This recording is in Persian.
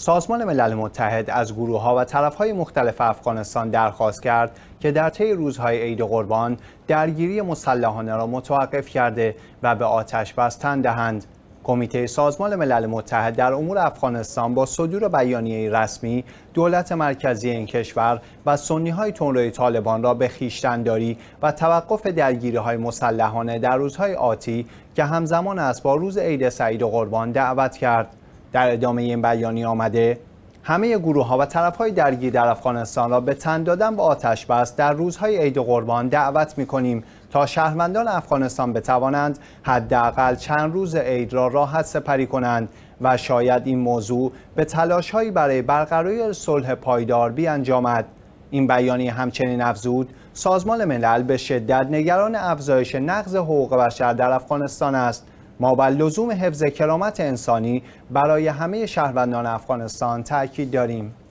سازمان ملل متحد از گروه ها و طرف های مختلف افغانستان درخواست کرد که در طی روزهای عید قربان درگیری مسلحانه را متوقف کرده و به آتش بستن دهند. کمیته سازمان ملل متحد در امور افغانستان با صدور بیانیه رسمی دولت مرکزی این کشور و سنی های تنروی طالبان را به خیشتنداری و توقف درگیری های مسلحانه در روزهای آتی که همزمان است با روز عید سعید قربان دعوت کرد. در ادامه این بیانی آمده همه گروه ها و طرف های درگیر در افغانستان را به تن دادن به آتش بس در روزهای عید قربان دعوت می کنیم تا شهروندان افغانستان بتوانند حداقل چند روز عید را راحت سپری کنند و شاید این موضوع به تلاش هایی برای برقراری صلح پایدار بیانجامد این بیانیه همچنین افزود سازمان ملل به شدت نگران افزایش نقض حقوق بشر در افغانستان است ما بر لزوم حفظ کرامت انسانی برای همه شهروندان افغانستان تاکید داریم